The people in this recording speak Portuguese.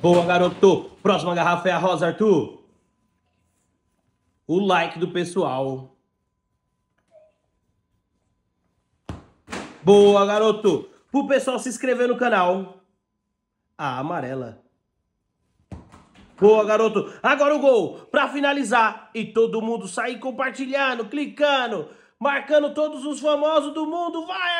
Boa, garoto. Próxima garrafa é a rosa, Arthur. O like do pessoal. Boa, garoto. Pro pessoal se inscrever no canal. A amarela. Boa, garoto. Agora o gol. Pra finalizar. E todo mundo sair compartilhando, clicando, marcando todos os famosos do mundo. Vai,